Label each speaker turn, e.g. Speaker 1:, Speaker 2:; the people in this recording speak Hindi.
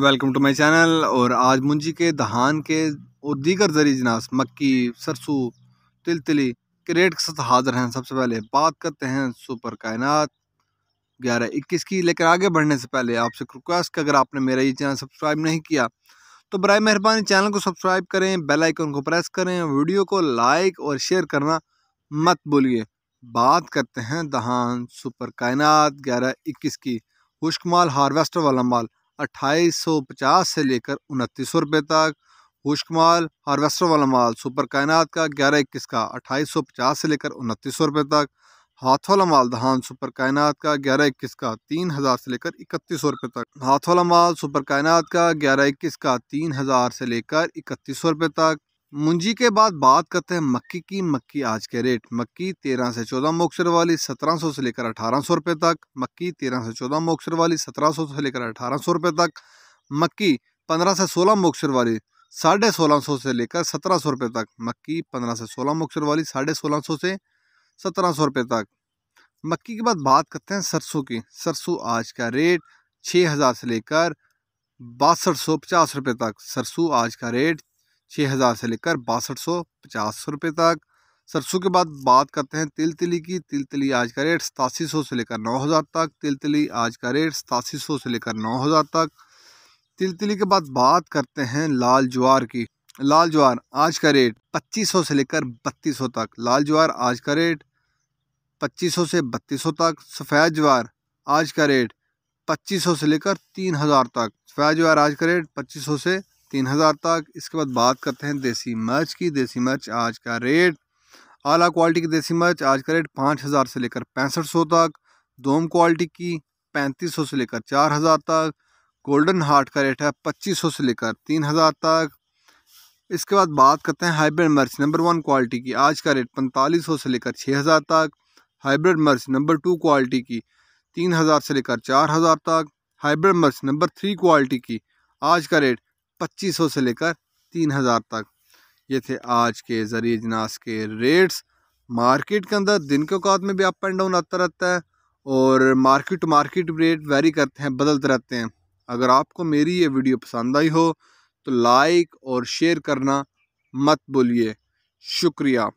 Speaker 1: वेलकम टू माय चैनल और आज मुंजी के धान के और दीगर जरी जनास मक्की सरसों तिल तिली के रेट के साथ हाज़िर हैं सबसे पहले बात करते हैं सुपर कायनात ग्यारह इक्कीस की लेकर आगे बढ़ने से पहले आपसे रिक्वेस्ट कि अगर आपने मेरा ये चैनल सब्सक्राइब नहीं किया तो बर मेहरबानी चैनल को सब्सक्राइब करें बेल आइकन को प्रेस करें वीडियो को लाइक और शेयर करना मत भूलिए बात करते हैं दहान सुपर कायनात ग्यारह इक्कीस की माल हारवेस्टर वाला माल अट्ठाईस सौ पचास से लेकर उनतीस सौ रुपये तक खुश्क माल हारवेस्टर वाला माल सुपर कायनात का ग्यारह इक्कीस का अट्ठाईस सौ पचास से लेकर उनतीस सौ रुपये तक हाथ वाला माल दहान सुपर कायनात का ग्यारह इक्कीस का तीन हज़ार से लेकर इकतीस सौ रुपये तक हाथ वाला माल सुपर कायनात का ग्यारह इक्कीस का तीन हज़ार से लेकर इकतीस सौ रुपये तक मुंजी के बाद बात करते हैं मक्की की मक्की आज के रेट मक्की तेरह से चौदह मोक्सर वाली सत्रह सौ से लेकर अठारह सौ रुपये तक मक्की तेरह से चौदह मोक्सर वाली सत्रह सौ से लेकर अठारह सौ रुपये तक मक्की पंद्रह से सोलह मोक्सर वाली साढ़े सोलह सौ से लेकर सत्रह सौ रुपये तक मक्की पंद्रह से सोलह मोक्सर वाली साढ़े सोलह सौ से सत्रह सौ रुपये तक मक्की के बाद बात करते हैं सरसों की सरसों आज का रेट छः हज़ार से लेकर बासठ सौ पचास रुपये तक सरसों आज का रेट छः हज़ार से लेकर बासठ सौ पचास सौ रुपये तक सरसों के बाद बात करते हैं तिल तिली की तिल तिली आज का रेट सतासी सौ से लेकर नौ हज़ार तक तिल तिली आज का रेट सतासी सौ से लेकर नौ हज़ार तक तिल तिली के बाद बात करते हैं लाल ज्वार की लाल ज्वार आज का रेट पच्चीस सौ से लेकर बत्तीस सौ तक लाल ज्वार आज का रेट पच्चीस सौ से बत्तीस सौ तक सफ़ेद ज्वार आज का रेट पच्चीस सौ से लेकर तीन हज़ार तक सफ़ेद ज्वार आज का रेट पच्चीस सौ से तीन हज़ार तक इसके बाद बात करते हैं देसी मर्च की देसी मर्च आज का रेट आला क्वालिटी की देसी मर्च आज का रेट पाँच हज़ार से लेकर पैंसठ सौ तक दोम क्वालिटी की पैंतीस सौ से लेकर चार हज़ार तक गोल्डन हार्ट का रेट है पच्चीस सौ से लेकर तीन हज़ार तक इसके बाद बात करते हैं हाइब्रिड मर्च नंबर वन क्वालिटी की आज का रेट पैंतालीस सौ से लेकर छः हज़ार तक हाइब्रिड मर्च नंबर टू क्वालिटी की तीन हज़ार से लेकर चार हज़ार तक हाइब्रिड मर्च नंबर थ्री क्वालिटी की आज का रेट पच्चीस से लेकर तीन हज़ार तक ये थे आज के ज़रिए जनास के रेट्स मार्केट के अंदर दिन के औकात में भी अप एंड डाउन आता रहता है और market to market rate vary करते हैं बदलते रहते हैं अगर आपको मेरी ये वीडियो पसंद आई हो तो लाइक और शेयर करना मत बोलिए शुक्रिया